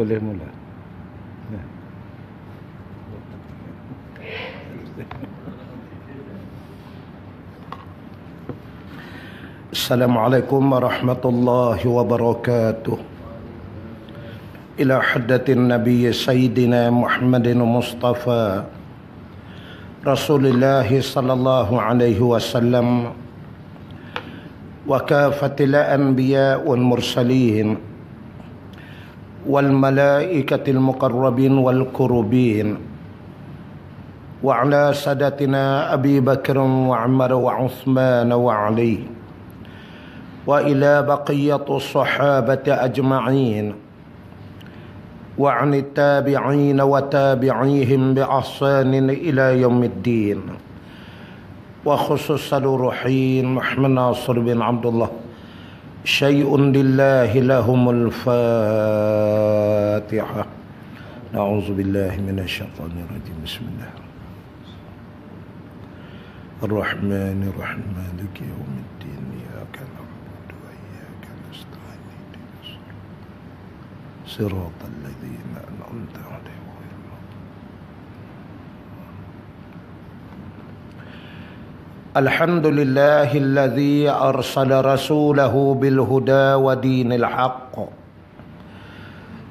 بلغ يهملها السلام عليكم ورحمة الله وبركاته إلى حدة النبي سيدنا محمد المصطفى رسول الله صلى الله عليه وسلم وكافة الأنبياء والمرسلين والملائكة المقربين والكروبين وعلى سادتنا أبي بكر وعمر وعثمان وعلي وإلى بقية الصحابة أجمعين وعن التابعين وتابعيهم بأحسان إلى يوم الدين وخصوصا الروحين محمد ناصر بن عبد الله شيء لله لهم الفاتحة نعوذ بالله من الشيطان الرجيم بسم الله الرحمن الرحيم مالك يوم الدين إياك نعبد وإياك نستعين صراط الذين أنعمت عليهم الحمد لله الذي ارسل رسوله بالهدى ودين الحق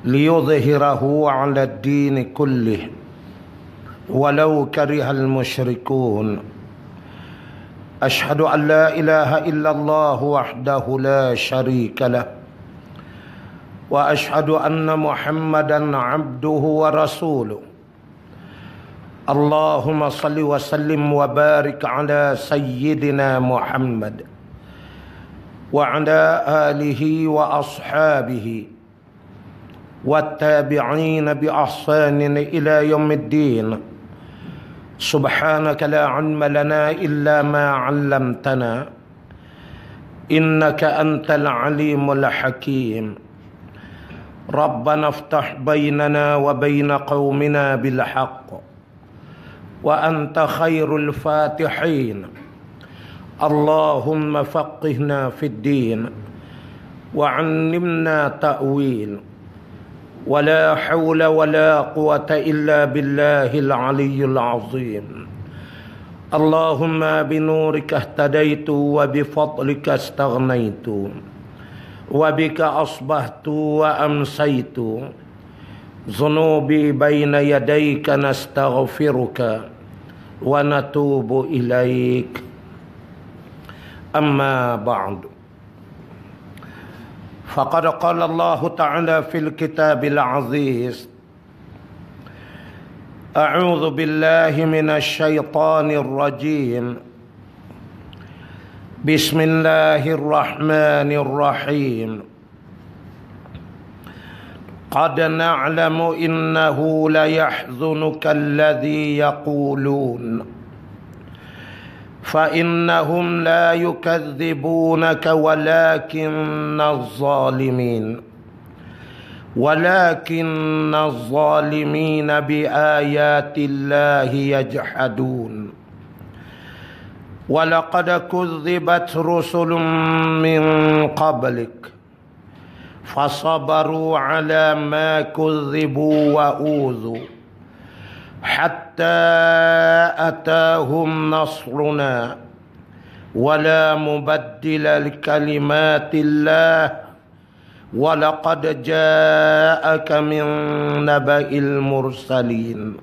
ليظهره على الدين كله ولو كره المشركون اشهد ان لا اله الا الله وحده لا شريك له واشهد ان محمدا عبده ورسوله اللهم صل وسلم وبارك على سيدنا محمد وعلى اله واصحابه والتابعين باحسان الى يوم الدين سبحانك لا علم لنا الا ما علمتنا انك انت العليم الحكيم ربنا افتح بيننا وبين قومنا بالحق وأنت خير الفاتحين اللهم فقهنا في الدين وعلمنا تأويل ولا حول ولا قوة إلا بالله العلي العظيم اللهم بنورك اهتديت وبفضلك استغنيت وبك أصبحت وأمسيت ذنوبي بين يديك نستغفرك ونتوب إليك أما بعد فقد قال الله تعالى في الكتاب العزيز أعوذ بالله من الشيطان الرجيم بسم الله الرحمن الرحيم قد نعلم انه ليحزنك الذي يقولون فانهم لا يكذبونك ولكن الظالمين ولكن الظالمين بايات الله يجحدون ولقد كذبت رسل من قبلك فصبروا على ما كذبوا واوذوا حتى اتاهم نصرنا ولا مبدل لكلمات الله ولقد جاءك من نبا المرسلين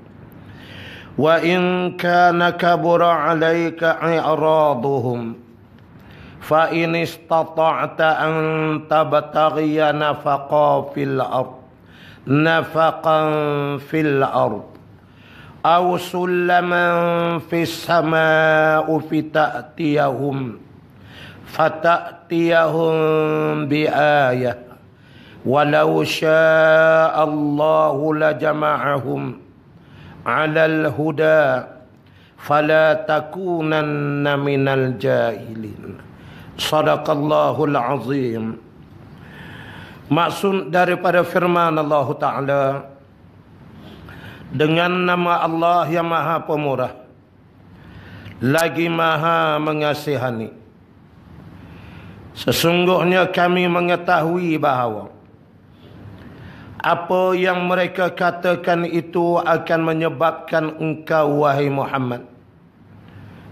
وان كان كبر عليك اعراضهم fa in istata'ta an tabtaghiya nafaqa fil ard nafaqan fil ard aw sulaman fis samaa'i fita'tiyahum fata'tiyahum bi ayah ولو شاء الله لجمعهم على الهدى فلا تكونن من الجاهلين Sadaqallahul Azim Maksud daripada firman Allah Ta'ala Dengan nama Allah yang maha pemurah Lagi maha mengasihani Sesungguhnya kami mengetahui bahawa Apa yang mereka katakan itu akan menyebabkan engkau wahai Muhammad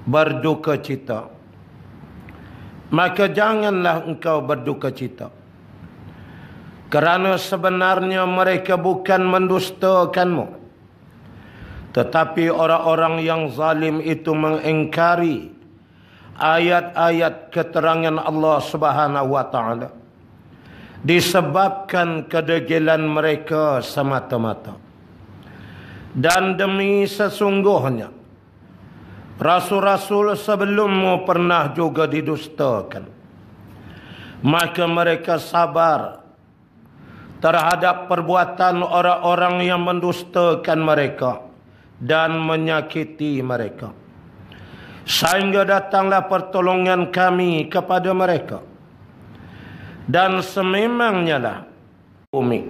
Berduka cita Berduka cita Maka janganlah engkau berduka cita Kerana sebenarnya mereka bukan mendustakanmu Tetapi orang-orang yang zalim itu mengingkari Ayat-ayat keterangan Allah subhanahu wa ta'ala Disebabkan kedegilan mereka semata-mata Dan demi sesungguhnya Rasul-rasul sebelummu pernah juga didustakan. Maka mereka sabar terhadap perbuatan orang-orang yang mendustakan mereka dan menyakiti mereka. Sehingga datanglah pertolongan kami kepada mereka. Dan sememangnya lah umi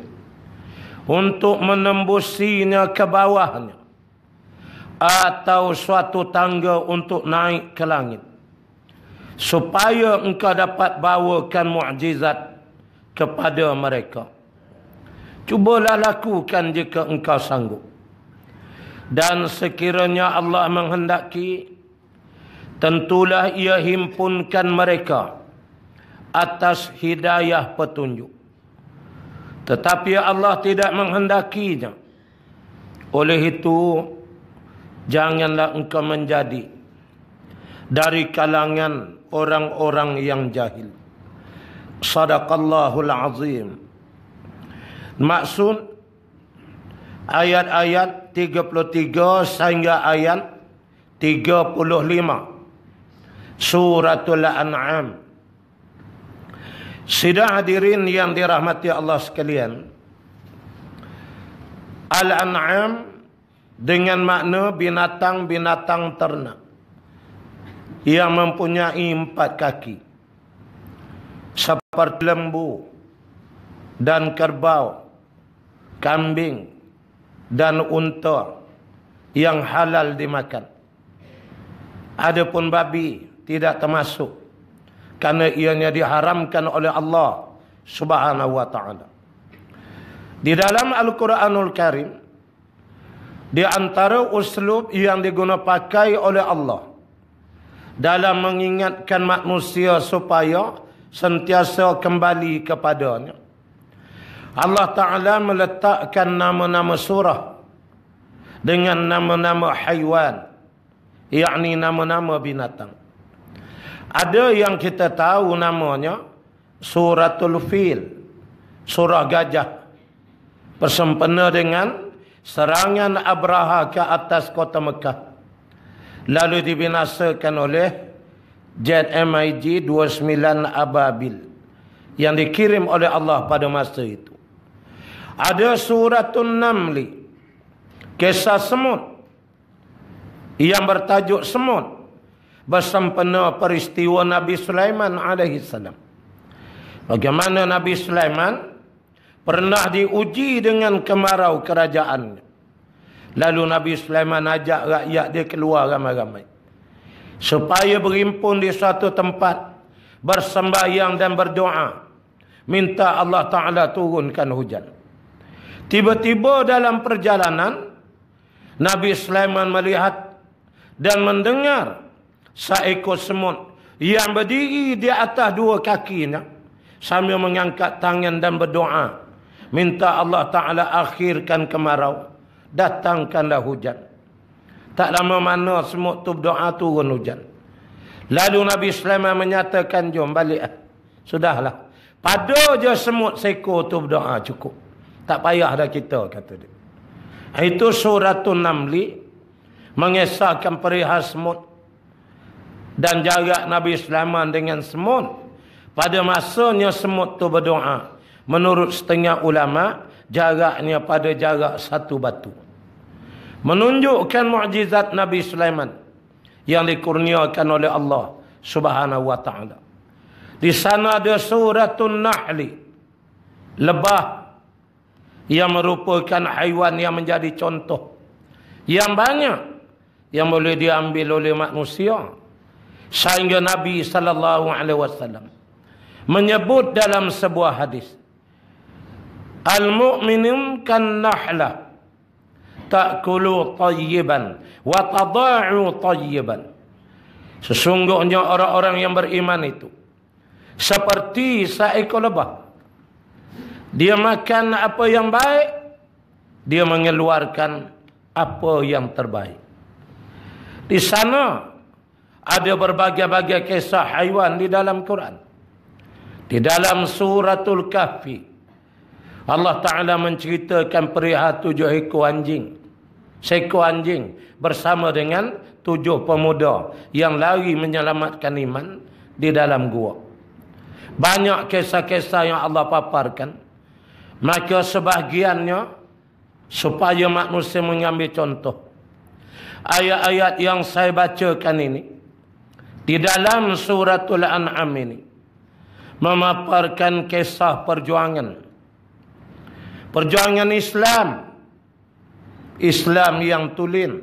untuk menembusinya ke bawahnya atau suatu tangga untuk naik ke langit supaya engkau dapat bawakan mukjizat kepada mereka cubalah lakukan jika engkau sanggup dan sekiranya Allah menghendaki tentulah ia himpunkan mereka atas hidayah petunjuk tetapi Allah tidak menghendakinya oleh itu janganlah engkau menjadi dari kalangan orang-orang yang jahil. Sadaqallahul azim. Maksud ayat-ayat 33 sehingga ayat 35 Suratul An'am. Sidang hadirin yang dirahmati Allah sekalian. Al-An'am dengan makna binatang-binatang ternak Yang mempunyai empat kaki Seperti lembu Dan kerbau Kambing Dan unta Yang halal dimakan Adapun babi tidak termasuk Kerana ianya diharamkan oleh Allah Subhanahu wa ta'ala Di dalam Al-Quranul Karim di antara uslub yang diguna pakai oleh Allah dalam mengingatkan manusia supaya sentiasa kembali kepadanya. Allah Ta'ala meletakkan nama-nama surah dengan nama-nama haiwan. yakni nama-nama binatang. Ada yang kita tahu namanya suratul fil. Surah gajah. bersempena dengan serangan Abraha ke atas kota Mekah lalu dibinasakan oleh jet MIG 29 Ababil yang dikirim oleh Allah pada masa itu ada suratun namli kisah semut yang bertajuk semut bersempena peristiwa Nabi Sulaiman alaihi salam bagaimana Nabi Sulaiman pernah diuji dengan kemarau kerajaan. Lalu Nabi Sulaiman ajak rakyat dia keluar ramai-ramai. Supaya berimpun di suatu tempat. Bersembahyang dan berdoa. Minta Allah Ta'ala turunkan hujan. Tiba-tiba dalam perjalanan. Nabi Sulaiman melihat dan mendengar seekor semut yang berdiri di atas dua kakinya sambil mengangkat tangan dan berdoa Minta Allah Ta'ala akhirkan kemarau. Datangkanlah hujan. Tak lama mana semut tu berdoa turun hujan. Lalu Nabi Sulaiman menyatakan, jom balik. Lah. Sudahlah. Pada je semut seko tu berdoa cukup. Tak payah dah kita, kata dia. Itu surat Namli. Mengisahkan perihal semut. Dan jarak Nabi Sulaiman dengan semut. Pada masanya semut tu berdoa. Menurut setengah ulama, jaraknya pada jarak satu batu. Menunjukkan mukjizat Nabi Sulaiman yang dikurniakan oleh Allah Subhanahu wa taala. Di sana ada suratul Nahli. Lebah yang merupakan haiwan yang menjadi contoh yang banyak yang boleh diambil oleh manusia sehingga Nabi saw menyebut dalam sebuah hadis Al-mu'minin kan nahla ta'kulu tayyiban wa tada'u tayyiban Sesungguhnya orang-orang yang beriman itu seperti seekor lebah dia makan apa yang baik dia mengeluarkan apa yang terbaik di sana ada berbagai-bagai kisah haiwan di dalam Quran di dalam suratul Kafir. Allah Ta'ala menceritakan perihal tujuh ekor anjing. Seekor anjing bersama dengan tujuh pemuda yang lari menyelamatkan iman di dalam gua. Banyak kisah-kisah yang Allah paparkan. Maka sebahagiannya supaya manusia mengambil contoh. Ayat-ayat yang saya bacakan ini. Di dalam suratul An'am ini. Memaparkan kisah perjuangan. Perjuangan. Perjuangan Islam Islam yang tulen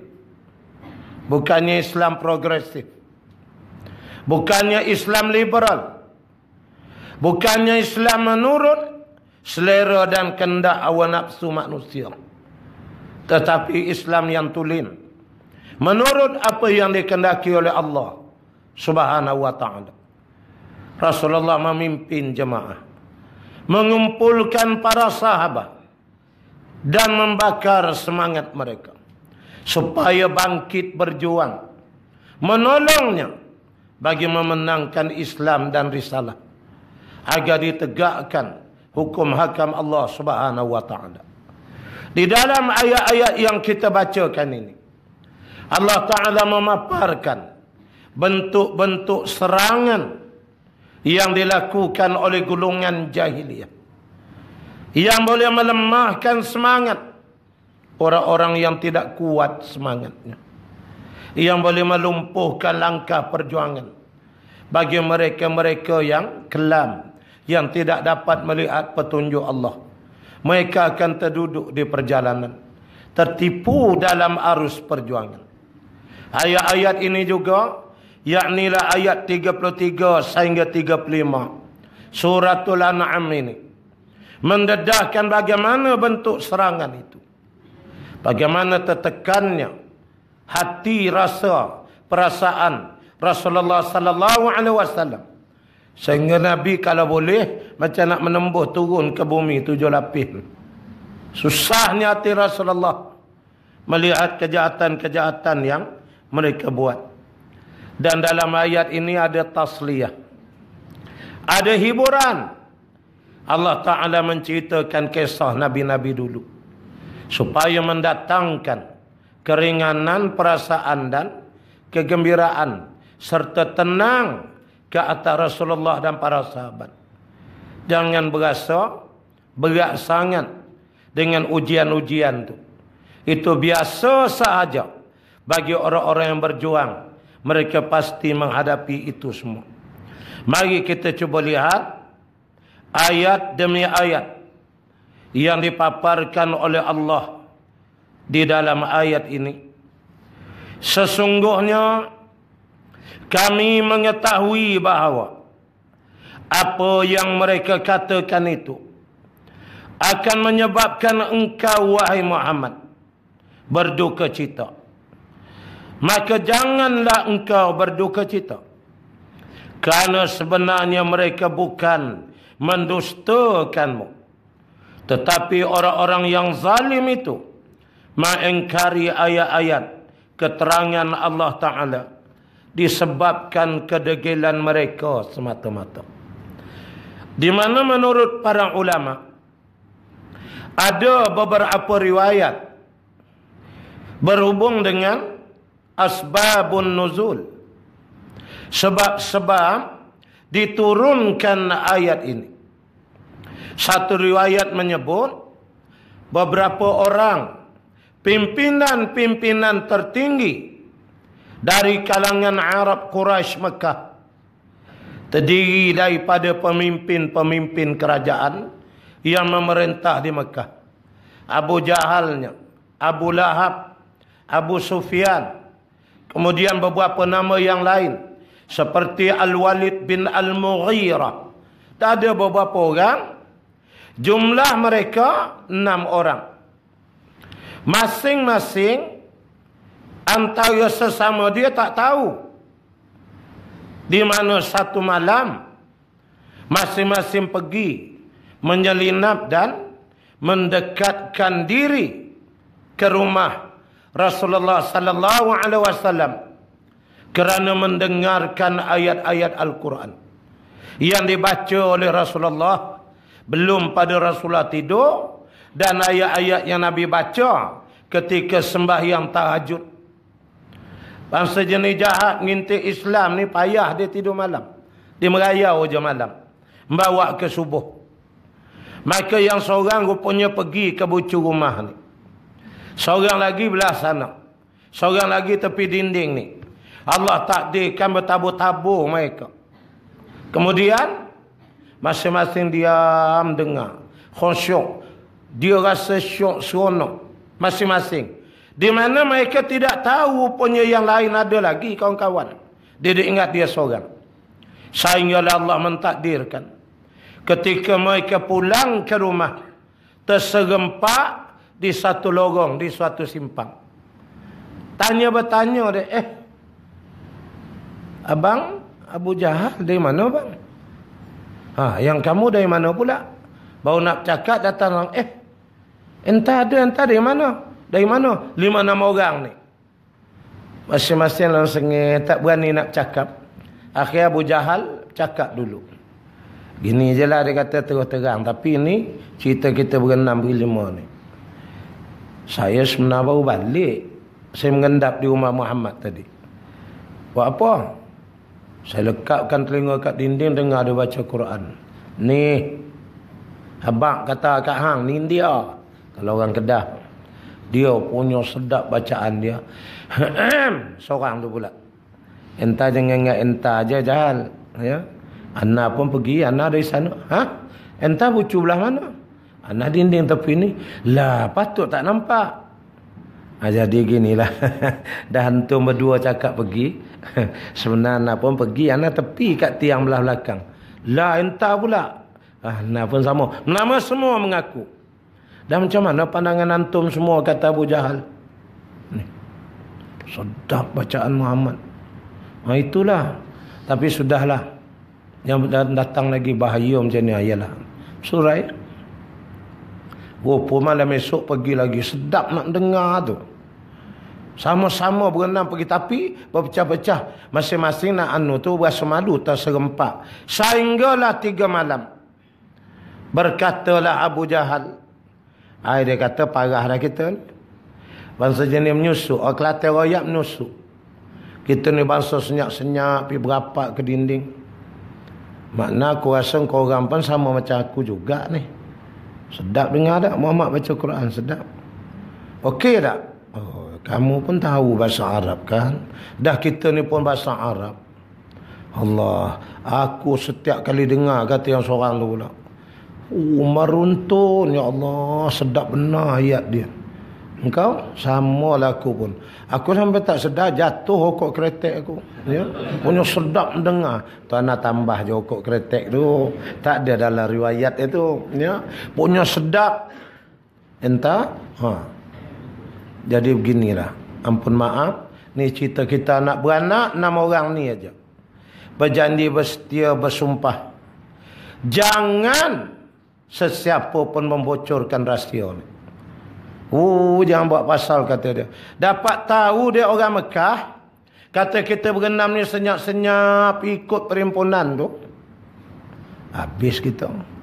bukannya Islam progresif bukannya Islam liberal bukannya Islam menurut selera dan kendak awan nafsu manusia tetapi Islam yang tulen menurut apa yang dikendaki oleh Allah Subhanahu wa taala Rasulullah memimpin jemaah mengumpulkan para sahabat dan membakar semangat mereka supaya bangkit berjuang menolongnya bagi memenangkan Islam dan risalah agar ditegakkan hukum hakam Allah Subhanahu wa taala di dalam ayat-ayat yang kita bacakan ini Allah taala memaparkan bentuk-bentuk serangan yang dilakukan oleh golongan jahiliyah yang boleh melemahkan semangat orang-orang yang tidak kuat semangatnya yang boleh melumpuhkan langkah perjuangan bagi mereka-mereka yang kelam yang tidak dapat melihat petunjuk Allah mereka akan terduduk di perjalanan tertipu dalam arus perjuangan ayat-ayat ini juga yakni lah ayat 33 sehingga 35 suratul an'am ini mendedahkan bagaimana bentuk serangan itu bagaimana tertekannya hati rasa perasaan Rasulullah sallallahu alaihi wasallam sehingga nabi kalau boleh macam nak menembus turun ke bumi tujuh lapis susahnya hati Rasulullah melihat kejahatan-kejahatan yang mereka buat dan dalam ayat ini ada tasliyah ada hiburan Allah Ta'ala menceritakan kisah Nabi-Nabi dulu. Supaya mendatangkan keringanan perasaan dan kegembiraan. Serta tenang ke atas Rasulullah dan para sahabat. Jangan berasa berat sangat dengan ujian-ujian itu. Itu biasa sahaja bagi orang-orang yang berjuang. Mereka pasti menghadapi itu semua. Mari kita cuba lihat ayat demi ayat yang dipaparkan oleh Allah di dalam ayat ini sesungguhnya kami mengetahui bahawa apa yang mereka katakan itu akan menyebabkan engkau wahai Muhammad berduka cita maka janganlah engkau berduka cita kerana sebenarnya mereka bukan mendustakanmu. Tetapi orang-orang yang zalim itu mengingkari ayat-ayat keterangan Allah Ta'ala disebabkan kedegilan mereka semata-mata. Di mana menurut para ulama ada beberapa riwayat berhubung dengan asbabun nuzul sebab-sebab diturunkan ayat ini. Satu riwayat menyebut beberapa orang pimpinan-pimpinan tertinggi dari kalangan Arab Quraisy Mekah terdiri daripada pemimpin-pemimpin kerajaan yang memerintah di Mekah. Abu Jahalnya, Abu Lahab, Abu Sufyan, kemudian beberapa nama yang lain seperti Al-Walid bin Al-Mughirah. Tak ada beberapa orang. Jumlah mereka enam orang. Masing-masing antara sesama dia tak tahu. Di mana satu malam masing-masing pergi menyelinap dan mendekatkan diri ke rumah Rasulullah sallallahu alaihi wasallam kerana mendengarkan ayat-ayat Al-Quran yang dibaca oleh Rasulullah belum pada Rasulullah tidur dan ayat-ayat yang Nabi baca ketika sembahyang tahajud bangsa jenis jahat ngintik Islam ni payah dia tidur malam dia merayau je malam bawa ke subuh maka yang seorang rupanya pergi ke bucu rumah ni seorang lagi belah sana seorang lagi tepi dinding ni Allah takdirkan bertabur-tabur mereka. Kemudian masing-masing dia mendengar Khusyuk. Dia rasa syok seronok masing-masing. Di mana mereka tidak tahu punya yang lain ada lagi kawan-kawan. Dia ingat dia seorang. Sehingga Allah mentakdirkan. Ketika mereka pulang ke rumah. Terserempak di satu lorong, di suatu simpang. Tanya bertanya dia, eh Abang Abu Jahal dari mana bang? Ha, yang kamu dari mana pula? Baru nak cakap datang eh. Entah ada entah dari mana? Dari mana? Lima nama orang ni. Masing-masing dalam sengit tak berani nak cakap. Akhirnya Abu Jahal cakap dulu. Gini je lah dia kata terus terang. Tapi ini cerita kita berenam lima ni. Saya sebenarnya baru balik. Saya mengendap di rumah Muhammad tadi. Buat apa? Saya lekatkan telinga kat dinding dengar dia baca Quran. Ni. Habak kata kat hang ni dia. Kalau orang Kedah. Dia punya sedap bacaan dia. Seorang tu pula. Entah jangan ingat entah aja jahal. Ya. Ana pun pergi. Ana dari sana. Ha? Entah bucu belah mana. Ana dinding tepi ni. Lah patut tak nampak. Ha, jadi ginilah. Dah hantum berdua cakap Pergi. sebenarnya nak pun pergi ana tepi kat tiang belah belakang lah entah pula ah nak pun sama nama semua mengaku dan macam mana pandangan antum semua kata Abu Jahal ni sedap bacaan Muhammad ha, itulah tapi sudahlah yang datang lagi bahaya macam ni ialah surai Oh, pun malam esok pergi lagi. Sedap nak dengar tu. Sama-sama berenang pergi tapi Berpecah-pecah Masing-masing nak anu tu Berasa malu terserempak Sehinggalah tiga malam Berkatalah Abu Jahal Ay, Dia kata parah dah kita Bangsa jenis menyusuk Orang Kelantan Raya menyusuk Kita ni bangsa senyap-senyap Pergi berapak ke dinding Makna aku rasa korang pun sama macam aku juga ni Sedap dengar tak? Muhammad baca Quran sedap Okey tak? Kamu pun tahu bahasa Arab kan? Dah kita ni pun bahasa Arab. Allah, aku setiap kali dengar kata yang seorang tu pula. Umar untun, ya Allah, sedap benar ayat dia. Engkau sama lah aku pun. Aku sampai tak sedar jatuh hokok keretek aku. Ya? Punya sedap mendengar. Tuan nak tambah je okok keretek tu. Tak ada dalam riwayat itu. Ya? Punya sedap. Entah. Ha. Jadi beginilah. Ampun maaf. Ni cerita kita nak beranak enam orang ni aja. Berjanji bersetia bersumpah. Jangan sesiapa pun membocorkan rahsia ni. Oh, jangan buat pasal kata dia. Dapat tahu dia orang Mekah. Kata kita berenam ni senyap-senyap ikut perhimpunan tu. Habis kita. Gitu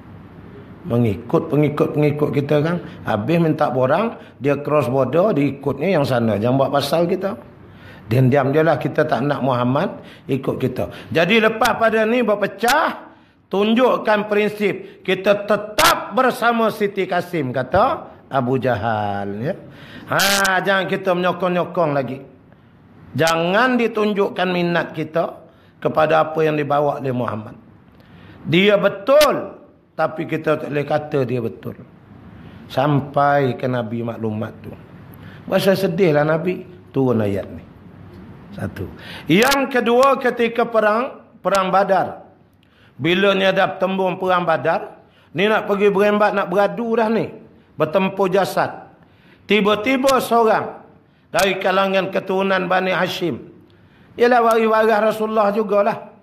mengikut pengikut-pengikut kita kan habis minta borang dia cross border dia ikutnya yang sana jangan buat pasal kita dan diam dia lah kita tak nak Muhammad ikut kita jadi lepas pada ni berpecah tunjukkan prinsip kita tetap bersama Siti Kasim kata Abu Jahal ya ha jangan kita menyokong-nyokong lagi jangan ditunjukkan minat kita kepada apa yang dibawa oleh Muhammad dia betul tapi kita tak boleh kata dia betul. Sampai ke Nabi maklumat tu. Masa sedih lah Nabi. Turun ayat ni. Satu. Yang kedua ketika perang. Perang badar. Bila ni ada tembung perang badar. Ni nak pergi berembat nak beradu dah ni. Bertempur jasad. Tiba-tiba seorang. Dari kalangan keturunan Bani Hashim. Ialah wari-wari Rasulullah jugalah.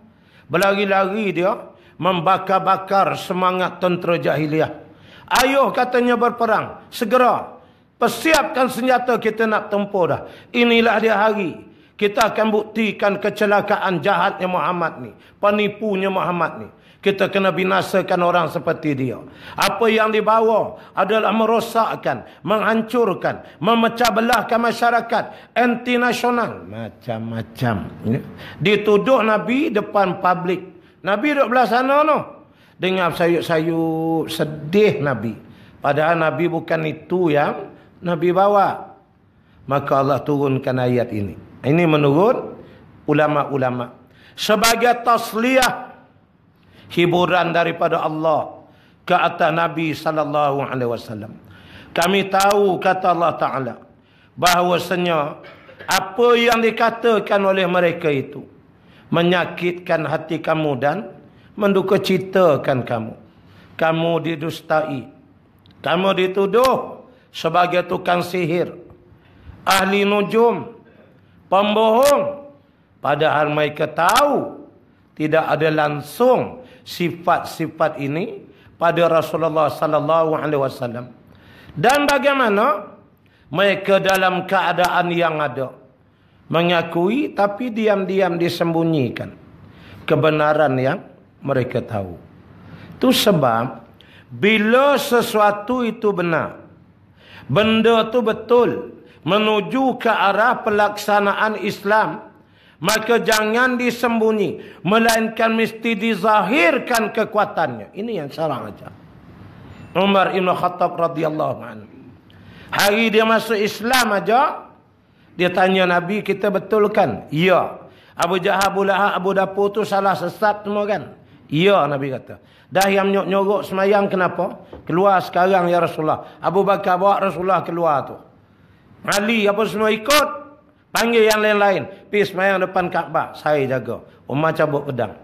Berlari-lari dia. Dia membakar-bakar semangat tentera jahiliah. Ayuh katanya berperang, segera persiapkan senjata kita nak tempur dah. Inilah dia hari kita akan buktikan kecelakaan jahatnya Muhammad ni, penipunya Muhammad ni. Kita kena binasakan orang seperti dia. Apa yang dibawa adalah merosakkan, menghancurkan, memecah belahkan masyarakat, anti nasional, macam-macam. Dituduh Nabi depan publik Nabi duduk belah sana tu. Dengar sayup-sayup sedih Nabi. Padahal Nabi bukan itu yang Nabi bawa. Maka Allah turunkan ayat ini. Ini menurut ulama-ulama. Sebagai tasliyah hiburan daripada Allah ke atas Nabi sallallahu alaihi wasallam. Kami tahu kata Allah Taala bahawasanya apa yang dikatakan oleh mereka itu menyakitkan hati kamu dan mendukacitakan kamu. Kamu didustai. Kamu dituduh sebagai tukang sihir. Ahli nujum. Pembohong. Padahal mereka tahu tidak ada langsung sifat-sifat ini pada Rasulullah sallallahu alaihi wasallam. Dan bagaimana mereka dalam keadaan yang ada? mengakui tapi diam-diam disembunyikan kebenaran yang mereka tahu. Itu sebab bila sesuatu itu benar, benda itu betul menuju ke arah pelaksanaan Islam, maka jangan disembunyi, melainkan mesti dizahirkan kekuatannya. Ini yang sarang aja. Umar Ibn Khattab radhiyallahu anhu. Hari dia masuk Islam aja, dia tanya Nabi, kita betulkan? Ya. Abu Jahab, Abu Lahab, Abu Dapur tu salah sesat semua kan? Ya, Nabi kata. Dah yang nyok-nyorok semayang kenapa? Keluar sekarang ya Rasulullah. Abu Bakar bawa Rasulullah keluar tu. Ali apa semua ikut. Panggil yang lain-lain. Pergi semayang depan Kaabah. Saya jaga. Umar cabut pedang.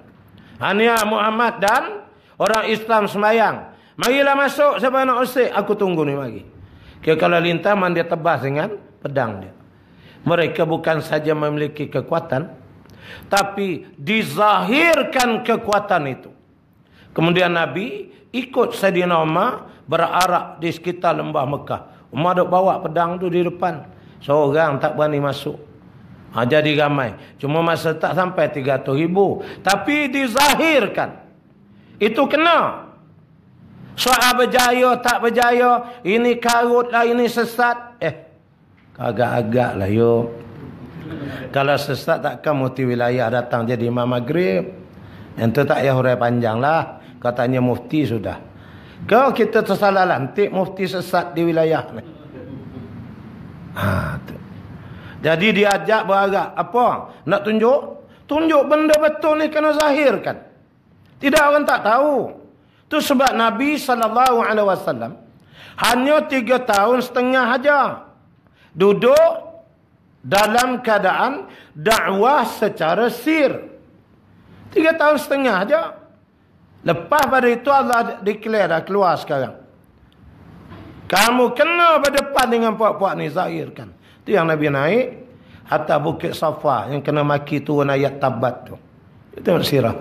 Hania Muhammad dan orang Islam semayang. Marilah masuk siapa nak usik. Aku tunggu ni lagi. Kira kalau lintah man dia tebas dengan pedang dia. Mereka bukan saja memiliki kekuatan Tapi dizahirkan kekuatan itu Kemudian Nabi ikut Sayyidina Umar Berarak di sekitar lembah Mekah Umar duk bawa pedang tu di depan Seorang tak berani masuk ha, Jadi ramai Cuma masa tak sampai 300 ribu Tapi dizahirkan Itu kena Soal berjaya tak berjaya Ini karut lah ini sesat Eh agak-agak lah yuk kalau sesat takkan mufti wilayah datang jadi imam maghrib yang tak ya hurai panjang lah katanya mufti sudah kalau kita tersalah lantik mufti sesat di wilayah ni ha, jadi diajak beragak apa nak tunjuk tunjuk benda betul ni kena zahirkan tidak orang tak tahu tu sebab Nabi SAW hanya tiga tahun setengah hajar duduk dalam keadaan dakwah secara sir. Tiga tahun setengah je. Lepas pada itu Allah declare dah keluar sekarang. Kamu kena berdepan dengan puak-puak ni zahirkan. Itu yang Nabi naik. Hatta bukit Safa yang kena maki turun ayat tabat tu. Itu sirah.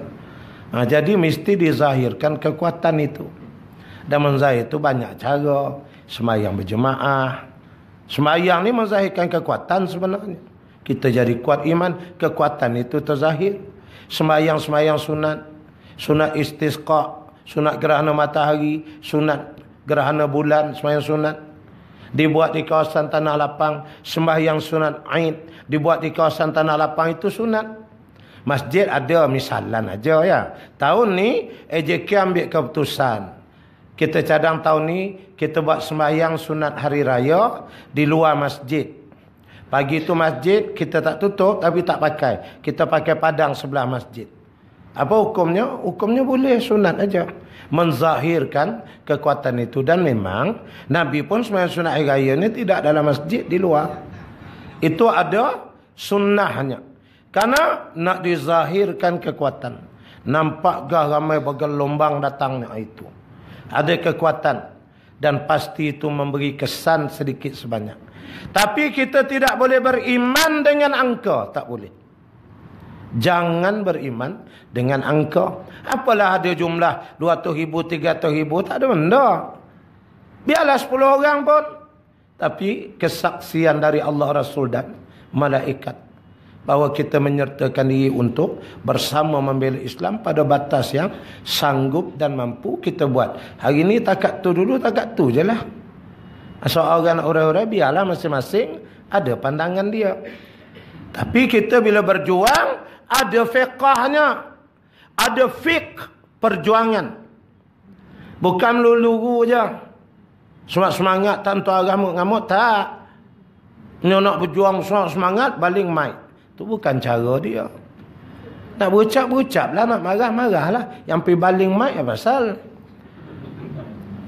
Ha, jadi mesti dizahirkan kekuatan itu. Dan menzahir itu banyak cara. Semayang berjemaah. Semayang ni menzahirkan kekuatan sebenarnya. Kita jadi kuat iman, kekuatan itu terzahir. Semayang-semayang sunat. Sunat istisqa, sunat gerhana matahari, sunat gerhana bulan, semayang sunat. Dibuat di kawasan tanah lapang, semayang sunat Aid. Dibuat di kawasan tanah lapang itu sunat. Masjid ada misalan aja ya. Tahun ni, AJK ambil keputusan. Kita cadang tahun ni kita buat sembahyang sunat hari raya di luar masjid. Pagi itu masjid kita tak tutup tapi tak pakai. Kita pakai padang sebelah masjid. Apa hukumnya? Hukumnya boleh sunat aja. Menzahirkan kekuatan itu dan memang Nabi pun sembahyang sunat hari raya ni tidak dalam masjid di luar. Itu ada sunnahnya. Karena nak dizahirkan kekuatan. Nampakkah ramai bagai bergelombang datangnya itu? ada kekuatan dan pasti itu memberi kesan sedikit sebanyak tapi kita tidak boleh beriman dengan angka tak boleh jangan beriman dengan angka apalah ada jumlah 200 ribu 300 ribu tak ada benda biarlah 10 orang pun tapi kesaksian dari Allah Rasul dan malaikat bahawa kita menyertakan diri untuk bersama membela Islam pada batas yang sanggup dan mampu kita buat. Hari ini takat tu dulu takat tu je lah. Soalan orang-orang biarlah masing-masing ada pandangan dia. Tapi kita bila berjuang ada fiqahnya. Ada fiqh perjuangan. Bukan lulu-lulu je. Semangat-semangat tanpa agama ngamuk tak. Ni berjuang semangat-semangat baling mai. Itu bukan cara dia. Nak berucap-berucap lah. Nak marah-marah lah. Yang pergi baling mic ya pasal.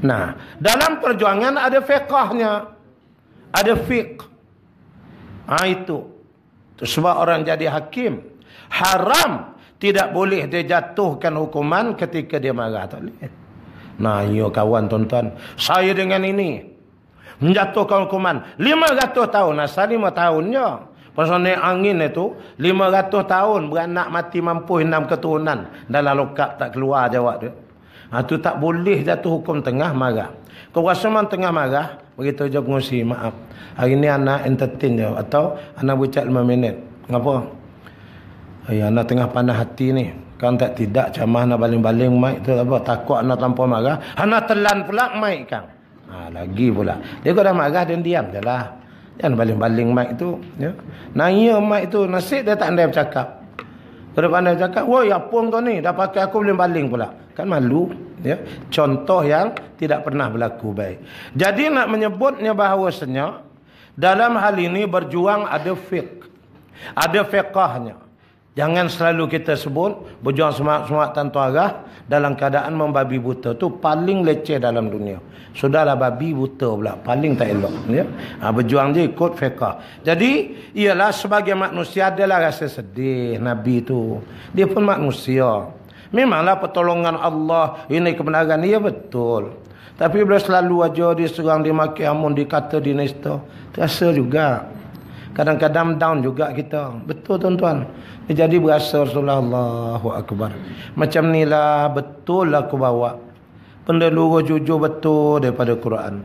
Nah. Dalam perjuangan ada fiqahnya. Ada fiqh. Ha, itu. itu. Sebab orang jadi hakim. Haram. Tidak boleh dia jatuhkan hukuman ketika dia marah. Tak boleh. Nah, yo kawan tuan-tuan. Saya dengan ini. Menjatuhkan hukuman. 500 tahun. Nasa 5 tahunnya. Nah. Pasal ni angin itu 500 tahun beranak mati mampu enam keturunan dalam lokap tak keluar jawab dia. Ha tu tak boleh jatuh hukum tengah marah. Kau rasa man tengah marah, begitu je pengusi maaf. Hari ni anak entertain je atau anak bercak 5 minit. Ngapa? Ay, eh, anak tengah panah hati ni. Kan tak tidak camah nak baling-baling mic tu apa takut anak tanpa marah. Anak telan pula mic kan. Ha, lagi pula. Dia kau dah marah dan diam je lah. Jangan baling-baling mic tu. Ya. Nanya mic tu. Nasib dia tak pandai bercakap. Kalau pandai bercakap. ya pun kau ni. Dah pakai aku boleh baling pula. Kan malu. Ya. Contoh yang tidak pernah berlaku baik. Jadi nak menyebutnya bahawasanya. Dalam hal ini berjuang ada fiqh. Ada fiqahnya. Jangan selalu kita sebut berjuang semangat-semangat tanpa arah dalam keadaan membabi buta tu paling leceh dalam dunia. Sudahlah babi buta pula, paling tak elok ya. Ha, berjuang je ikut feka. Jadi ialah sebagai manusia adalah rasa sedih nabi tu. Dia pun manusia. Memanglah pertolongan Allah ini kebenaran dia betul. Tapi bila selalu aja dia serang, dia maki, amun, kata, dia nesta. Terasa juga. Kadang-kadang down juga kita. Betul tuan-tuan. Jadi berasa Rasulullah Allahu Akbar. Macam ni lah betul lah aku bawa. Benda lurus jujur betul daripada Quran.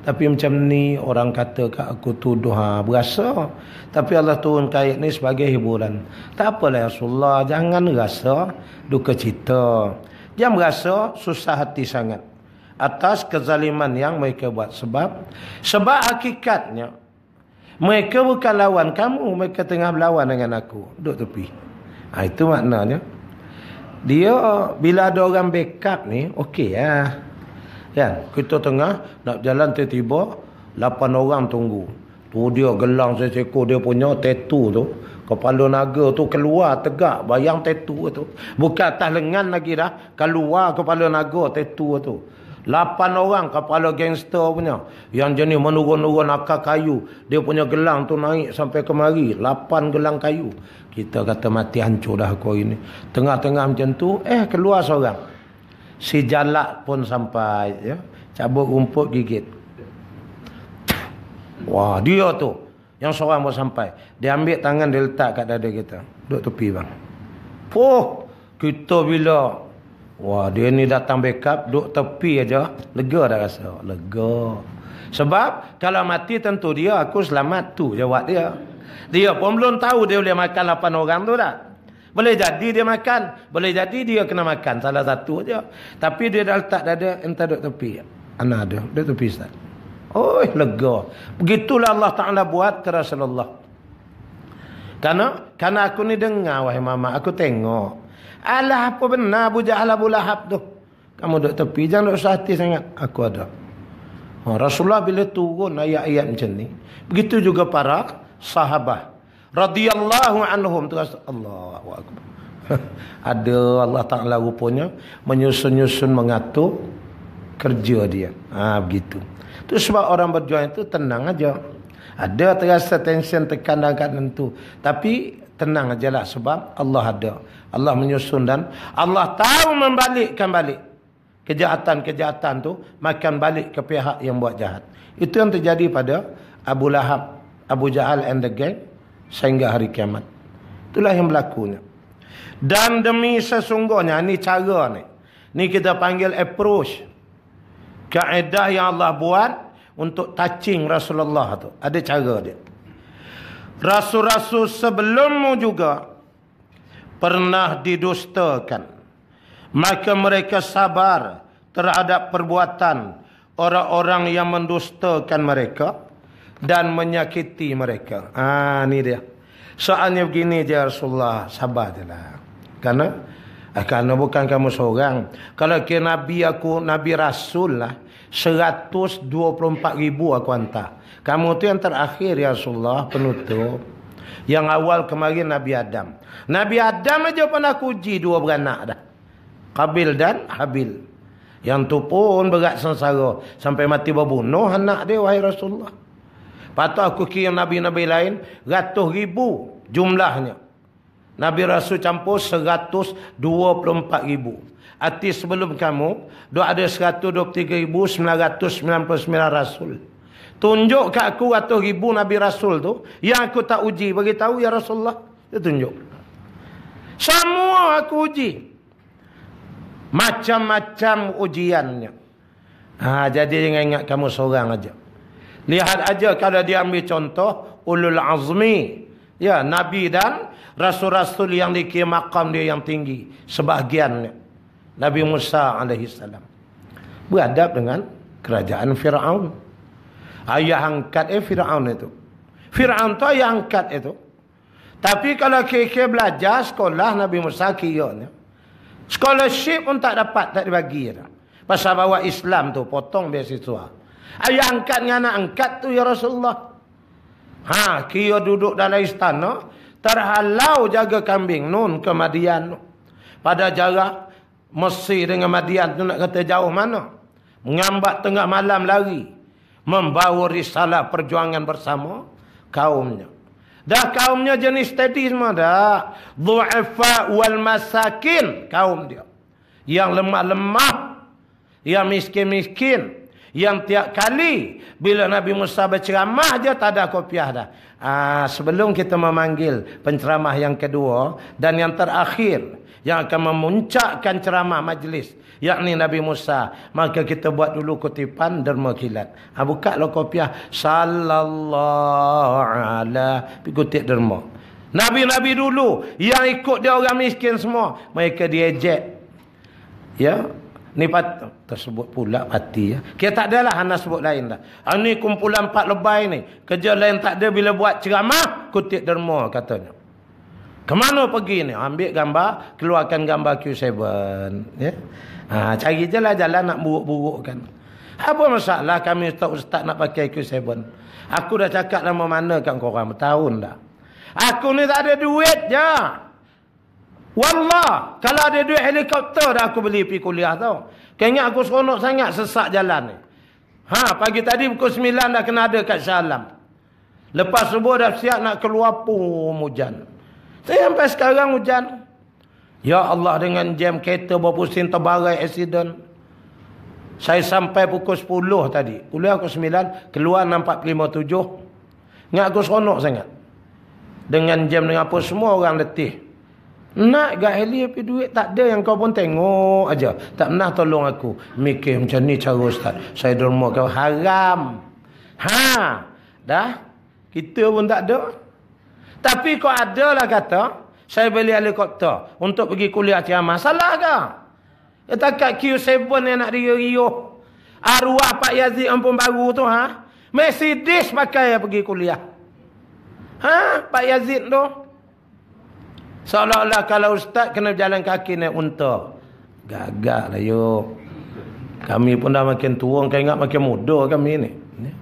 Tapi macam ni orang kata kat aku tuduh ha, berasa. Tapi Allah turun kait ni sebagai hiburan. Tak apalah Rasulullah. Jangan rasa duka cita. Jangan berasa susah hati sangat. Atas kezaliman yang mereka buat. Sebab sebab hakikatnya. Mereka bukan lawan kamu. Mereka tengah berlawan dengan aku. Duduk tepi. Ha, itu maknanya. Dia bila ada orang backup ni. Okey ya. ya. Kita tengah nak jalan tiba-tiba. Lapan orang tunggu. Tu dia gelang sesekor dia punya tetu tu. Kepala naga tu keluar tegak. Bayang tetu tu. Bukan atas lengan lagi dah. Keluar kepala naga tetu tu. Lapan orang kepala gangster punya. Yang jenis menurun-urun akar kayu. Dia punya gelang tu naik sampai kemari. Lapan gelang kayu. Kita kata mati hancur dah aku hari Tengah-tengah macam tu. Eh keluar seorang. Si jalak pun sampai. Ya. Cabut rumput gigit. Wah dia tu. Yang seorang pun sampai. Dia ambil tangan dia letak kat dada kita. Duduk tepi bang. Puh. Kita bila Wah, dia ni datang backup, duduk tepi aja, lega dah rasa. Lega. Sebab kalau mati tentu dia aku selamat tu jawab dia. Dia pun belum tahu dia boleh makan lapan orang tu dah. Boleh jadi dia makan, boleh jadi dia kena makan salah satu aja. Tapi dia dah letak dada entah duduk tepi. Ana ada, dia tepi Ustaz. Oi, oh, lega. Begitulah Allah Taala buat ke Rasulullah. Karena karena aku ni dengar wahai mama, aku tengok Alah apa benar bujah Abu Lahab tu. Kamu duduk tepi. Jangan duduk sehati sangat. Aku ada. Ha, Rasulullah bila turun ayat-ayat macam ni. Begitu juga para sahabah. Radiyallahu anhum. Tu rasa Allahu ada Allah Ta'ala rupanya. Menyusun-nyusun mengatur kerja dia. Ha, begitu. Itu sebab orang berjuang itu tenang aja. Ada terasa tension tekanan kat tentu. Tapi tenang aja lah sebab Allah ada. Allah menyusun dan Allah tahu membalikkan balik kejahatan-kejahatan tu makan balik ke pihak yang buat jahat. Itu yang terjadi pada Abu Lahab, Abu Jahal and the gang sehingga hari kiamat. Itulah yang berlakunya. Dan demi sesungguhnya ni cara ni. Ni kita panggil approach. Kaedah yang Allah buat untuk touching Rasulullah tu. Ada cara dia. Rasul-rasul sebelummu juga pernah didustakan. Maka mereka sabar terhadap perbuatan orang-orang yang mendustakan mereka dan menyakiti mereka. Ah, ha, ini dia. Soalnya begini je Rasulullah, sabar je lah. Karena, eh, karena bukan kamu seorang. Kalau ke Nabi aku, Nabi Rasul lah, 124 ribu aku hantar. Kamu tu yang terakhir ya Rasulullah, penutup. Yang awal kemarin Nabi Adam. Nabi Adam aja pernah kuji dua beranak dah. Kabil dan Habil. Yang tu pun berat sengsara. Sampai mati berbunuh anak dia wahai Rasulullah. Patut aku kira Nabi-Nabi lain. Ratus ribu jumlahnya. Nabi Rasul campur seratus dua puluh empat ribu. Arti sebelum kamu. Dia ada seratus dua puluh tiga ribu sembilan ratus sembilan puluh sembilan Rasul. Rasul. Tunjuk kat aku ratus ribu Nabi Rasul tu. Yang aku tak uji. bagi tahu ya Rasulullah. Dia tunjuk. Semua aku uji. Macam-macam ujiannya. Ha, jadi jangan ingat kamu seorang aja. Lihat aja kalau dia ambil contoh. Ulul Azmi. Ya, Nabi dan Rasul-Rasul yang dikira makam dia yang tinggi. Sebahagiannya. Nabi Musa AS. Beradab dengan kerajaan Fir'aun ayah angkat eh Firaun itu. Firaun tu ayah angkat itu. Tapi kalau kita belajar sekolah Nabi Musa kiyonya. Scholarship pun tak dapat tak dibagi ya. Pasal bawa Islam tu potong beasiswa. Ayah angkat dengan anak angkat tu ya Rasulullah. Ha, kiyo duduk dalam istana terhalau jaga kambing nun ke Madian. Pada jarak Mesir dengan Madian tu nak kata jauh mana? Mengambat tengah malam lari membawa risalah perjuangan bersama kaumnya. Dah kaumnya jenis tadi mana? dah. Du'afa wal masakin kaum dia. Yang lemah-lemah. Yang miskin-miskin. Yang tiap kali bila Nabi Musa berceramah dia tak ada kopiah dah. Aa, ah, sebelum kita memanggil penceramah yang kedua dan yang terakhir yang akan memuncakkan ceramah majlis. Yakni Nabi Musa. Maka kita buat dulu kutipan derma kilat. Ha, ah, buka lo kopiah. Sallallahu ala. Kutip derma. Nabi-Nabi dulu yang ikut dia orang miskin semua. Mereka diejek. Ya. Ni pat tersebut pula pati ya. Kita tak adalah hana sebut lain dah. Ha, kumpulan empat lebay ni. Kerja lain tak ada bila buat ceramah, kutip derma katanya. Ke mana pergi ni? Ambil gambar, keluarkan gambar Q7. Ya? Ha, cari je lah jalan nak buruk-burukkan. Apa masalah kami ustaz-ustaz nak pakai Q7? Aku dah cakap lama mana kan korang? Bertahun dah. Aku ni tak ada duit je. Ya. Wallah, kalau ada duit helikopter dah aku beli pergi kuliah tau. Kau ingat aku seronok sangat sesak jalan ni. Ha, pagi tadi pukul 9 dah kena ada kat Syalam. Lepas subuh dah siap nak keluar pun hujan. Saya sampai sekarang hujan. Ya Allah dengan jam kereta berpusing terbarai accident. Saya sampai pukul 10 tadi. Kuliah aku 9, keluar 6.45.7. Ingat aku seronok sangat. Dengan jam dengan apa semua orang letih. Nak gak Ali api duit tak ada yang kau pun tengok aja. Tak pernah tolong aku. Mikir macam ni cara ustaz. Saya derma kau haram. Ha. Dah. Kita pun tak ada. Tapi kau ada lah kata. Saya beli helikopter. Untuk pergi kuliah ciamah. masalah ke? Ya takat Q7 yang nak rio-rio. Arwah Pak Yazid yang pun baru tu. Ha? Mercedes pakai pergi kuliah. Ha? Pak Yazid tu. Seolah-olah kalau ustaz kena jalan kaki naik unta. Gagak lah yuk. Kami pun dah makin tua. Kau ingat makin muda kami ni. Ya.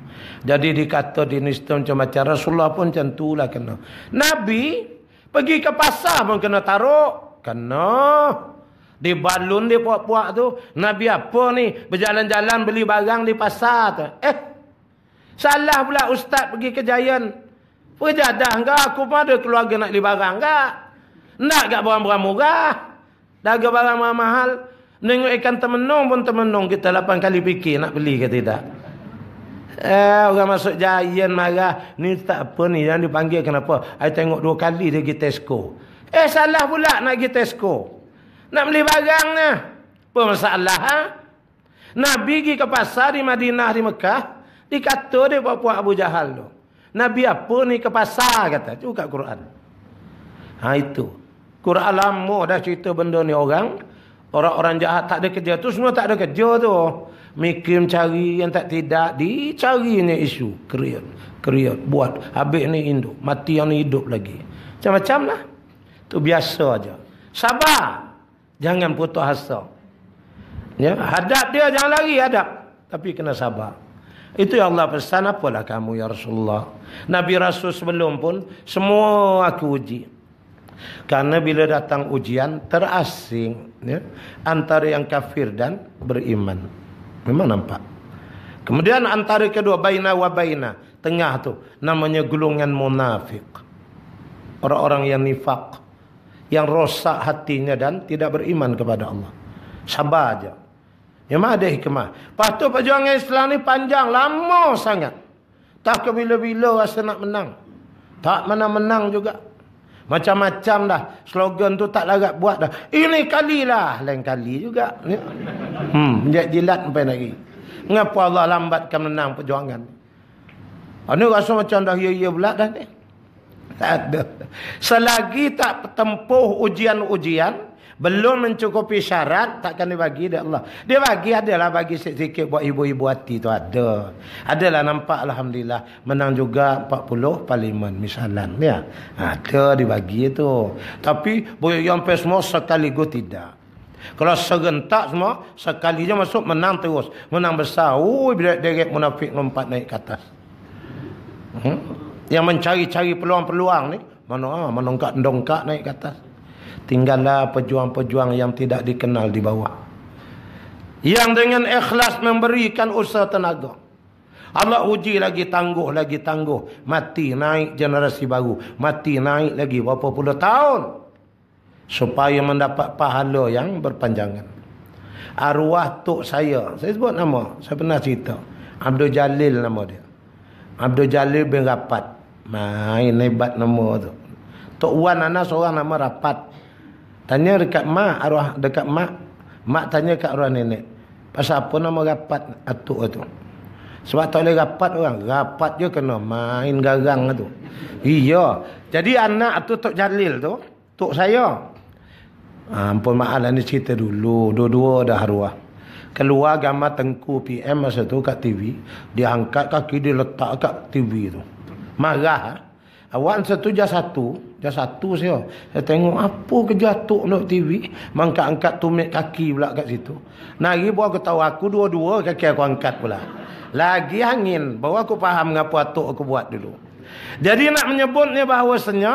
Jadi dikata di Nista macam-macam. Rasulullah pun macam tu lah kena. Nabi pergi ke pasar pun kena taruh. Kena. Di balun dia puak-puak tu. Nabi apa ni? Berjalan-jalan beli barang di pasar tu. Eh. Salah pula ustaz pergi ke jayan. Pergi jadah enggak? Aku pun ada keluarga nak beli barang enggak? Nak gak barang-barang murah. Dagang barang mahal-mahal. Menengok ikan temenung pun temenung. Kita lapan kali fikir nak beli ke tidak. Eh, orang masuk jayan marah. Ni tak apa ni. Yang dipanggil kenapa? Saya tengok dua kali dia pergi Tesco. Eh, salah pula nak pergi Tesco. Nak beli barangnya. Apa masalah, ha? Nabi pergi ke pasar di Madinah, di Mekah. Dikata dia puak-puak Abu Jahal tu. Nabi apa ni ke pasar, kata. Cukup Quran. Ha, Itu. Quran lama dah cerita benda ni orang. Orang-orang jahat tak ada kerja. Tu semua tak ada kerja tu. mikim cari yang tak tidak. dicari Dicarinya isu. Create. Create. Buat. Habis ni hidup. Mati yang ni hidup lagi. Macam-macam lah. Tu biasa aja. Sabar. Jangan putus asa. Ya, hadap dia jangan lari hadap. Tapi kena sabar. Itu yang Allah pesan apalah kamu ya Rasulullah. Nabi Rasul sebelum pun semua aku uji. Karena bila datang ujian terasing ya, antara yang kafir dan beriman. Memang nampak. Kemudian antara kedua baina wa baina tengah tu namanya gulungan munafik. Orang-orang yang nifak yang rosak hatinya dan tidak beriman kepada Allah. Sabar aja. Yang mana ada hikmah. Lepas tu perjuangan Islam ni panjang. Lama sangat. Tak ke bila-bila rasa nak menang. Tak mana menang juga. Macam-macam dah. Slogan tu tak larat buat dah. Ini kali lah Lain kali juga. Ya. Hmm. Jat jilat sampai lagi. Mengapa Allah lambatkan menang perjuangan ni? Ah, ni rasa macam dah ya-ya pula dah ni. Tak ada. Selagi tak tempuh ujian-ujian. Belum mencukupi syarat takkan dibagi dia Allah. Dia bagi adalah bagi sikit-sikit buat ibu-ibu hati tu ada. Adalah nampak alhamdulillah menang juga 40 parlimen misalnya. Ya. Ada dibagi tu. Tapi boleh yang semua sekaligus tidak. Kalau serentak semua sekali je masuk menang terus, menang besar. Oi bila direk munafik lompat naik ke atas. Hmm? Yang mencari-cari peluang-peluang ni mana ah, menongkat dongkak naik ke atas. Tinggallah pejuang-pejuang yang tidak dikenal di bawah. Yang dengan ikhlas memberikan usaha tenaga. Allah uji lagi tangguh, lagi tangguh. Mati naik generasi baru. Mati naik lagi berapa puluh tahun. Supaya mendapat pahala yang berpanjangan. Arwah tok saya. Saya sebut nama. Saya pernah cerita. Abdul Jalil nama dia. Abdul Jalil bin Rapat. Main hebat nama tu. Tok Wan Anas orang nama Rapat. Tanya dekat mak arwah dekat mak. Mak tanya kat arwah nenek. Pasal apa nama rapat atuk tu? Sebab tak boleh rapat orang. Rapat je kena main garang tu. Iya. Jadi anak tu Tok Jalil tu. Tok saya. Ah, ampun maaf lah ni cerita dulu. Dua-dua dah arwah. Keluar gambar tengku PM masa tu kat TV. Dia angkat kaki dia letak kat TV tu. Marah. Ah. Awak masa tu jah satu. Dia satu saya. Saya tengok apa kerja atuk nak TV. Mangka angkat tumit kaki pula kat situ. Nari buah aku tahu aku dua-dua kaki aku angkat pula. Lagi angin. Baru aku faham apa atuk aku buat dulu. Jadi nak menyebut ni bahawasanya.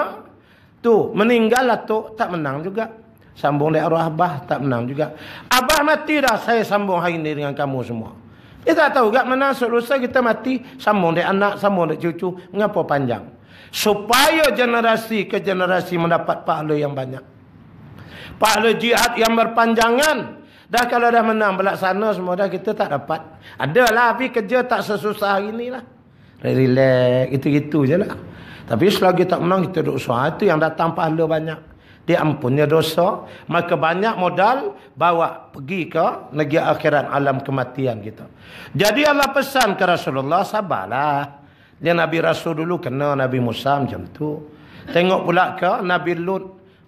Tu meninggal atuk tak menang juga. Sambung dari arwah Abah tak menang juga. Abah mati dah saya sambung hari ini dengan kamu semua. Kita tahu tak mana selesai kita mati. Sambung dari anak, sambung dari cucu. Mengapa panjang? supaya generasi ke generasi mendapat pahala yang banyak. Pahala jihad yang berpanjangan. Dah kalau dah menang belaksana semua dah kita tak dapat. Adalah tapi kerja tak sesusah inilah. Relax gitu-gitu je lah. Tapi selagi tak menang kita duduk suara. Itu yang datang pahala banyak. Dia ampunnya dosa. Maka banyak modal bawa pergi ke negeri akhirat alam kematian kita. Jadi Allah pesan ke Rasulullah sabarlah. Dia Nabi Rasul dulu kena Nabi Musa macam tu. Tengok pula ke Nabi Lut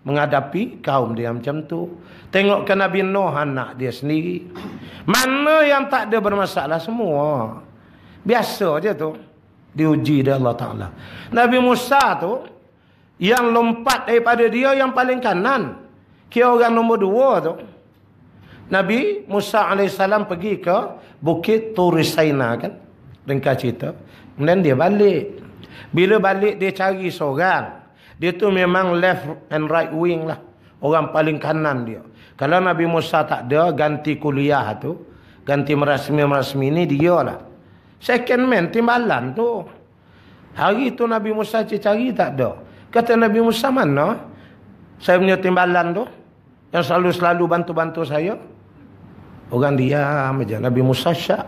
menghadapi kaum dia macam tu. Tengok ke Nabi Nuh anak dia sendiri. Mana yang tak ada bermasalah semua. Biasa je tu. Diuji dia Allah Ta'ala. Nabi Musa tu. Yang lompat daripada dia yang paling kanan. Kira orang nombor dua tu. Nabi Musa AS pergi ke Bukit Turisaina kan. Ringkas cerita. Kemudian dia balik. Bila balik dia cari seorang. Dia tu memang left and right wing lah. Orang paling kanan dia. Kalau Nabi Musa tak ada ganti kuliah tu. Ganti merasmi-merasmi ni dia lah. Second man timbalan tu. Hari tu Nabi Musa cari tak ada. Kata Nabi Musa mana? Saya punya timbalan tu. Yang selalu-selalu bantu-bantu saya. Orang diam aja. Nabi Musa syak.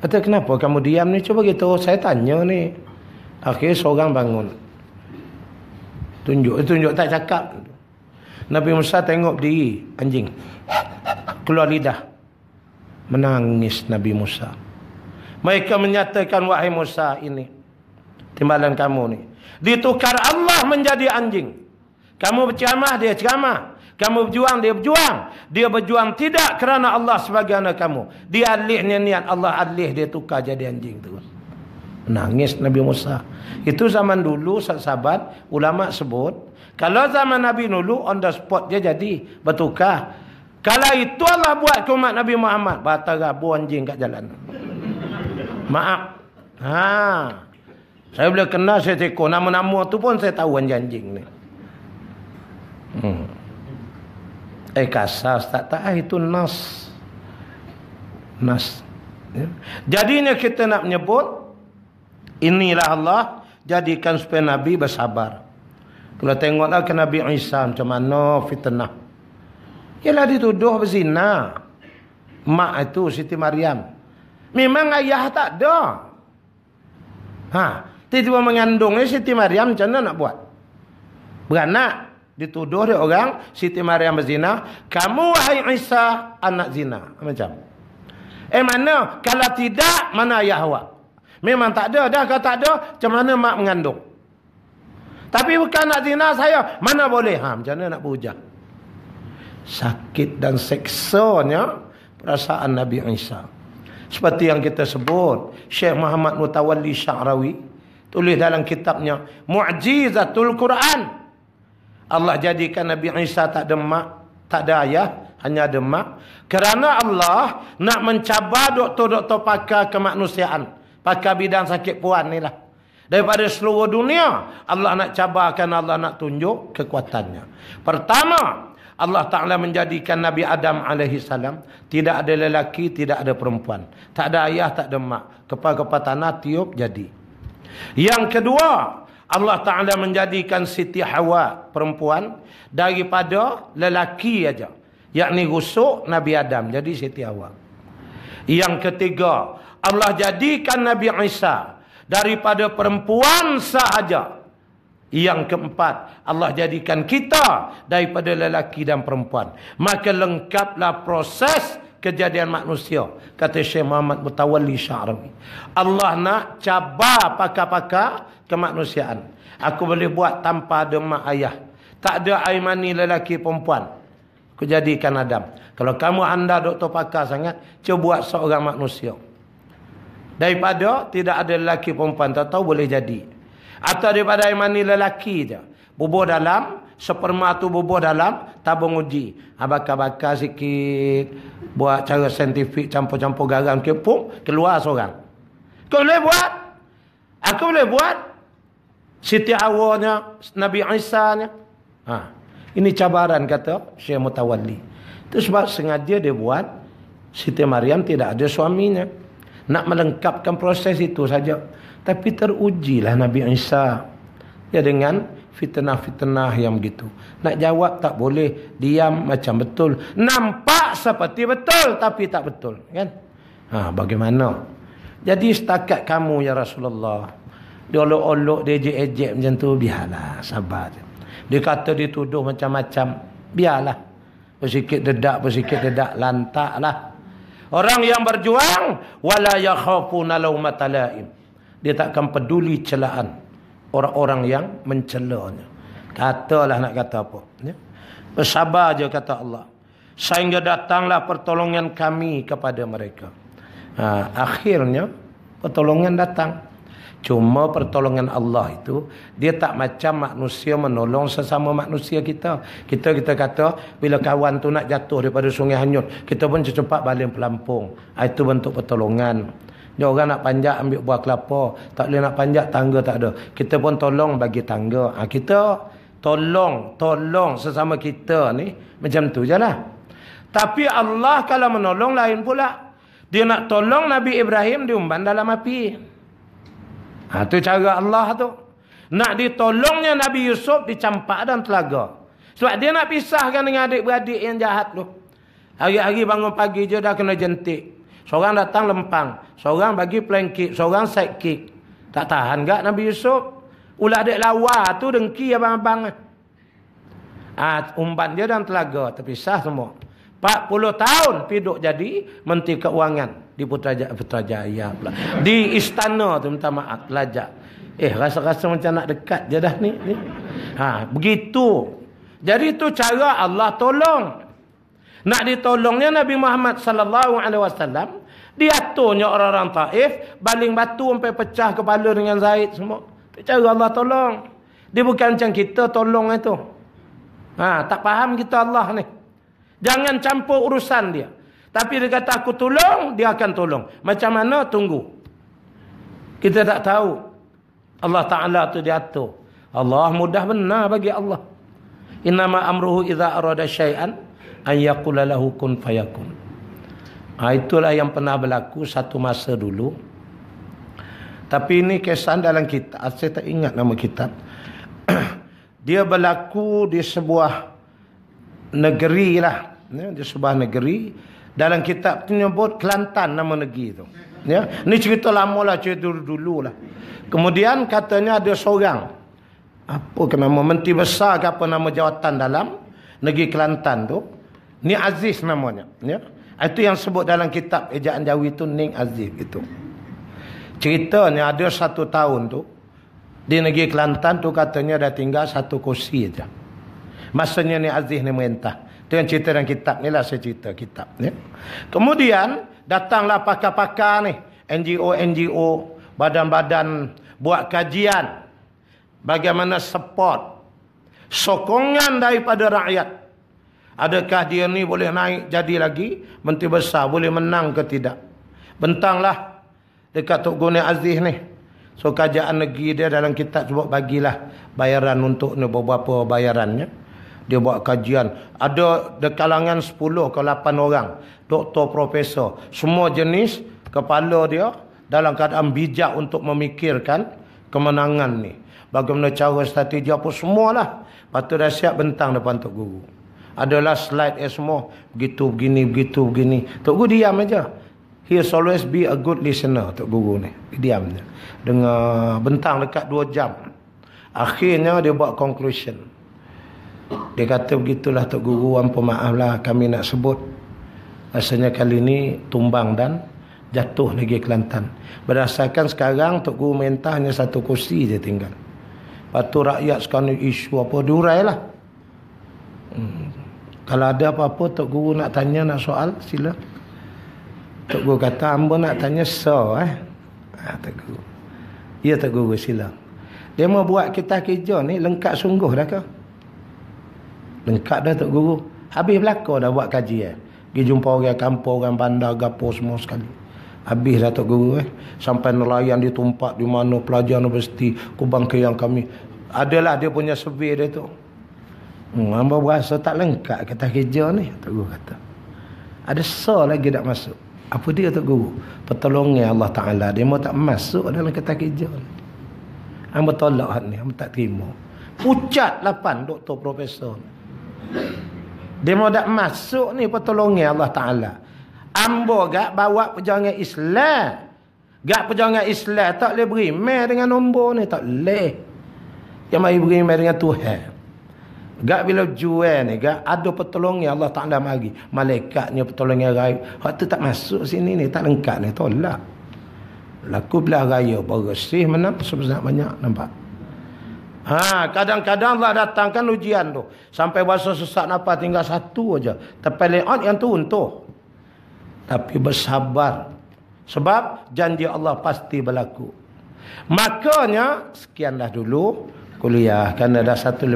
Kata kenapa kamu diam ni Cuba kita saya tanya ni Akhirnya seorang bangun Tunjuk tunjuk tak cakap Nabi Musa tengok diri Anjing Keluar lidah Menangis Nabi Musa Mereka menyatakan wahai Musa ini Timbalan kamu ni Ditukar Allah menjadi anjing Kamu ceramah dia ceramah kamu berjuang, dia berjuang. Dia berjuang tidak kerana Allah sebagai anak kamu. Dia alih niat, Allah alih dia tukar jadi anjing terus. Menangis Nabi Musa. Itu zaman dulu sahabat, ulama sebut. Kalau zaman Nabi dulu, on the spot dia jadi bertukar. Kalau itu Allah buat ke umat Nabi Muhammad. Bata rabu anjing kat jalan. Maaf. Ha. Saya boleh kenal saya teko. Nama-nama tu pun saya tahu anjing-anjing ni. Hmm. Eh kasas tak tak ah, itu nas. Nas. Ya. Jadinya kita nak menyebut inilah Allah jadikan supaya Nabi bersabar. Kalau tengoklah ke Nabi Isa macam mana fitnah. Ialah dituduh berzina. Mak itu Siti Maryam. Memang ayah tak ada. Ha, tiba-tiba mengandung Siti Maryam macam mana nak buat? Beranak dituduh dia orang Siti Maryam berzina kamu wahai Isa anak zina macam eh mana kalau tidak mana ayah awak memang tak ada dah kalau tak ada macam mana mak mengandung tapi bukan anak zina saya mana boleh ha, macam mana nak berhujah sakit dan seksanya perasaan Nabi Isa seperti yang kita sebut Syekh Muhammad Mutawalli Syahrawi tulis dalam kitabnya Mu'jizatul Quran Allah jadikan Nabi Isa tak ada mak, tak ada ayah, hanya ada mak. Kerana Allah nak mencabar doktor-doktor pakar kemanusiaan. Pakar bidang sakit puan ni lah. Daripada seluruh dunia, Allah nak cabarkan, Allah nak tunjuk kekuatannya. Pertama, Allah Ta'ala menjadikan Nabi Adam AS. Tidak ada lelaki, tidak ada perempuan. Tak ada ayah, tak ada mak. Kepala-kepala tanah, tiup, jadi. Yang kedua, Allah Ta'ala menjadikan Siti Hawa perempuan daripada lelaki aja, yakni rusuk Nabi Adam jadi Siti Hawa yang ketiga Allah jadikan Nabi Isa daripada perempuan sahaja yang keempat Allah jadikan kita daripada lelaki dan perempuan maka lengkaplah proses proses kejadian manusia kata Syekh Muhammad Mutawalli Syarawi Allah nak cabar pakak pakar kemanusiaan aku boleh buat tanpa ada mak ayah tak ada air mani lelaki perempuan aku jadikan Adam kalau kamu anda doktor pakar sangat cuba buat seorang manusia daripada tidak ada lelaki perempuan tak tahu boleh jadi atau daripada air mani lelaki je bubuh dalam Sperma tu bubuh dalam tabung uji. Ha, bakar-bakar sikit. Buat cara saintifik campur-campur garam. Okay, pum, keluar seorang. Kau boleh buat? Aku boleh buat? Siti Awalnya, Nabi Isa nya. Ha. Ini cabaran kata Syekh Mutawalli. Itu sebab sengaja dia buat. Siti Maryam tidak ada suaminya. Nak melengkapkan proses itu saja. Tapi terujilah Nabi Isa. Ya dengan fitnah-fitnah yang begitu. Nak jawab tak boleh, diam macam betul. Nampak seperti betul tapi tak betul, kan? Ha, bagaimana? Jadi setakat kamu ya Rasulullah. Dia olok-olok, dia ejek-ejek macam tu, biarlah, sabar. Dia kata dia tuduh macam-macam, biarlah. Pesikit dedak, pesikit dedak, lantaklah. Orang yang berjuang, wala yakhafuna law matalaim. Dia takkan peduli celaan orang-orang yang mencelanya. Katalah nak kata apa. Ya? Bersabar je kata Allah. Sehingga datanglah pertolongan kami kepada mereka. Ha, akhirnya pertolongan datang. Cuma pertolongan Allah itu dia tak macam manusia menolong sesama manusia kita. Kita kita kata bila kawan tu nak jatuh daripada sungai hanyut, kita pun cepat balik pelampung. Ha, itu bentuk pertolongan. Dia orang nak panjat ambil buah kelapa. Tak boleh nak panjat tangga tak ada. Kita pun tolong bagi tangga. Ha, kita tolong, tolong sesama kita ni. Macam tu je lah. Tapi Allah kalau menolong lain pula. Dia nak tolong Nabi Ibrahim diumban dalam api. Itu ha, cara Allah tu. Nak ditolongnya Nabi Yusuf dicampak dan telaga. Sebab dia nak pisahkan dengan adik-beradik yang jahat tu. Hari-hari bangun pagi je dah kena jentik. Seorang datang lempang. Seorang bagi plengki, kick. Seorang side kick. Tak tahan tak Nabi Yusuf? Ulah dek lawa tu dengki abang-abang. Ha, ah, umban dia dan telaga. Terpisah semua. 40 tahun piduk jadi menteri keuangan. Di Putrajaya, Putrajaya pula. Di istana tu minta maaf. Lajak. Eh rasa-rasa macam nak dekat je dah ni. ni. Ha, begitu. Jadi tu cara Allah tolong. Nak ditolongnya Nabi Muhammad sallallahu alaihi wasallam dia tanya orang-orang taif. Baling batu sampai pecah kepala dengan Zaid semua. Tak cara Allah tolong. Dia bukan macam kita tolong lah itu. Ha, tak faham kita Allah ni. Jangan campur urusan dia. Tapi dia kata aku tolong, dia akan tolong. Macam mana? Tunggu. Kita tak tahu. Allah Ta'ala tu dia tu. Allah mudah benar bagi Allah. Inna ma'amruhu iza arada syai'an. An yakula fayakun. Ha, itulah yang pernah berlaku satu masa dulu. Tapi ini kesan dalam kitab. Saya tak ingat nama kitab. Dia berlaku di sebuah negeri lah. Ya, di sebuah negeri. Dalam kitab tu nyebut Kelantan nama negeri tu. Ya. Ini cerita lama lah. Cerita dulu-dulu lah. Kemudian katanya ada seorang. Apa ke nama? Menteri besar ke apa nama jawatan dalam negeri Kelantan tu. Ni Aziz namanya. Ya. Ah, itu yang sebut dalam kitab Ejaan Jawi tu Ning Azif itu. ni ada satu tahun tu di negeri Kelantan tu katanya dah tinggal satu kursi aja. Masanya ni Aziz ni merintah. Itu yang cerita dalam kitab ni lah saya cerita kitab ni. Kemudian datanglah pakar-pakar ni. NGO-NGO, badan-badan buat kajian. Bagaimana support, sokongan daripada rakyat Adakah dia ni boleh naik jadi lagi Menteri Besar boleh menang ke tidak Bentanglah Dekat Tok Guni Aziz ni So kajian negeri dia dalam kitab sebut bagilah Bayaran untuk ni beberapa bayarannya Dia buat kajian Ada di kalangan 10 ke 8 orang Doktor, Profesor Semua jenis kepala dia Dalam keadaan bijak untuk memikirkan Kemenangan ni Bagaimana cara strategi apa semualah Lepas tu dah siap bentang depan Tok Guru adalah slide eh, semua begitu begini begitu begini tok guru diam aja he always be a good listener tok guru ni diam je dengar bentang dekat 2 jam akhirnya dia buat conclusion dia kata begitulah tok guru ampun lah. kami nak sebut rasanya kali ni tumbang dan jatuh lagi Kelantan berdasarkan sekarang tok guru mentah hanya satu kursi je tinggal Lepas tu rakyat sekarang isu apa diurailah. lah. Hmm. Kalau ada apa-apa Tok Guru nak tanya nak soal sila. Tok Guru kata ambo nak tanya so eh. Ah Tok Guru. Ya Tok Guru sila. Dia mau buat kita kerja ni lengkap sungguh dah ke? Lengkap dah Tok Guru. Habis belaka dah buat kaji Eh? Pergi jumpa orang kampung, orang bandar, gapo semua sekali. Habis dah Tok Guru eh. Sampai nelayan ditumpat di mana pelajar universiti, kubang yang kami. Adalah dia punya survey dia tu. Hamba hmm, berasa tak lengkap kata kerja ni. Tok Guru kata. Ada so lagi tak masuk. Apa dia Tok Guru? Pertolongan Allah Ta'ala. Dia mau tak masuk dalam kata kerja ni. Hamba tolak hati ni. Hamba tak terima. Pucat lapan doktor profesor. Dia mau tak masuk ni pertolongan Allah Ta'ala. Hamba gak bawa perjuangan Islam. Gak perjuangan Islam tak boleh beri. Mer dengan nombor ni tak boleh. Yang mai beri dengan Tuhan. Gak bila jual ni, gak ada pertolongan Allah Ta'ala mari. Malaikatnya pertolongan raya. Hak tu tak masuk sini ni, tak lengkap ni, tolak. Laku bila raya, bersih mana, sebanyak banyak, nampak? Ha, kadang-kadang Allah datangkan ujian tu. Sampai bahasa sesak nampak tinggal satu aja. Tapi layout yang tu untuh. Tapi bersabar. Sebab janji Allah pasti berlaku. Makanya, sekianlah dulu kuliah karena dah 150.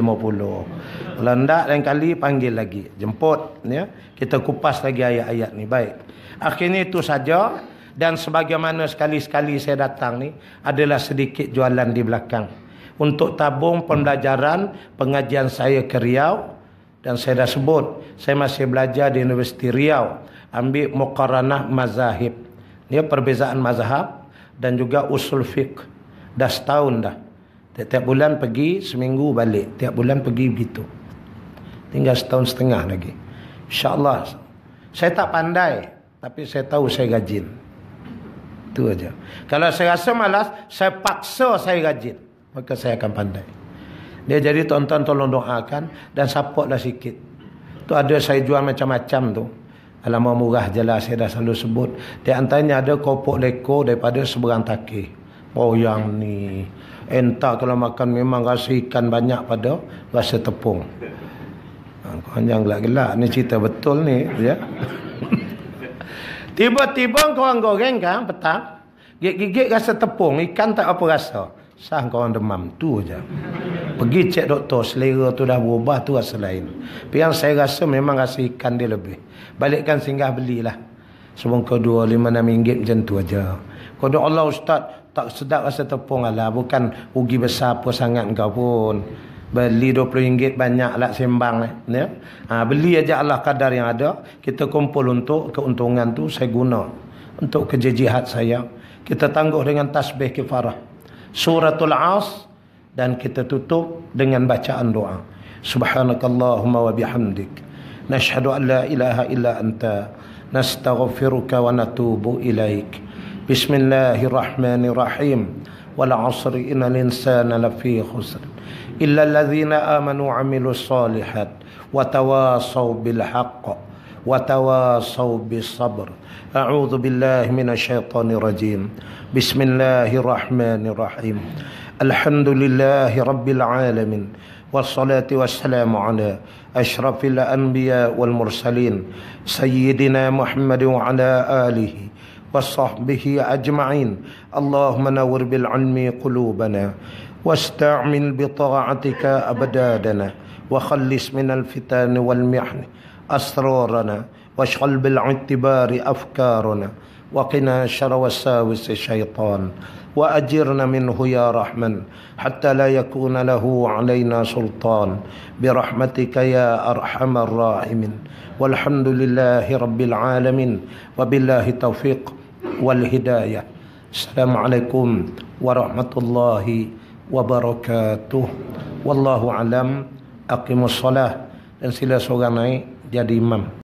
Kalau ndak lain kali panggil lagi, jemput ya. Kita kupas lagi ayat-ayat ni baik. Akhirnya itu saja dan sebagaimana sekali-sekali saya datang ni adalah sedikit jualan di belakang untuk tabung pembelajaran pengajian saya ke Riau dan saya dah sebut saya masih belajar di Universiti Riau ambil muqaranah mazahib ya perbezaan mazhab dan juga usul fiqh dah setahun dah Tiap-tiap bulan pergi seminggu balik. Tiap bulan pergi begitu. Tinggal setahun setengah lagi. InsyaAllah. Saya tak pandai. Tapi saya tahu saya rajin. Itu aja. Kalau saya rasa malas, saya paksa saya rajin. Maka saya akan pandai. Dia jadi tonton tolong doakan dan supportlah sikit. Tu ada saya jual macam-macam tu. Alamak murah je lah saya dah selalu sebut. Di antaranya ada kopok leko daripada seberang takih. Oh yang ni entah kalau makan memang rasa ikan banyak pada rasa tepung kau ha, jangan gelak-gelak ni cerita betul ni ya tiba-tiba kau orang goreng kan petang gigit-gigit rasa tepung ikan tak apa rasa sah kau orang demam tu aja pergi cek doktor selera tu dah berubah tu rasa lain tapi yang saya rasa memang rasa ikan dia lebih balikkan singgah belilah Semoga dua lima enam ringgit macam tu aja. Kau Allah ustaz tak sedap rasa tepung Allah bukan ugi besar apa sangat kau pun. Beli dua puluh ringgit banyak lah sembang lah. Ya? Ha, beli aja Allah kadar yang ada. Kita kumpul untuk keuntungan tu saya guna. Untuk kerja jihad saya. Kita tangguh dengan tasbih kifarah. Suratul As. Dan kita tutup dengan bacaan doa. Subhanakallahumma wa bihamdik. Nashhadu an la ilaha illa anta. نستغفرك ونتوب إليك بسم الله الرحمن الرحيم والعصر إن الإنسان لفي خسر إلا الذين آمنوا وعملوا الصالحات وتواصوا بالحق وتواصوا بالصبر أعوذ بالله من الشيطان الرجيم بسم الله الرحمن الرحيم الحمد لله رب العالمين والصلاة والسلام على أشرف الأنبياء والمرسلين سيدنا محمد وعلى آله وصحبه أجمعين اللهم نور بالعلم قلوبنا واستعمل بطاعتك أبدادنا وخلص من الفتن والمحن أسرارنا واشغل بالاعتبار أفكارنا وقنا شر وساوس الشيطان واجرنا منه يا رحمن حتى لا يكون له علينا سلطان برحمتك يا ارحم الراحمين والحمد لله رب العالمين وبالله التوفيق والهدايه السلام عليكم ورحمه الله وبركاته والله اعلم اقيموا الصلاه dan sila seorang naik jadi imam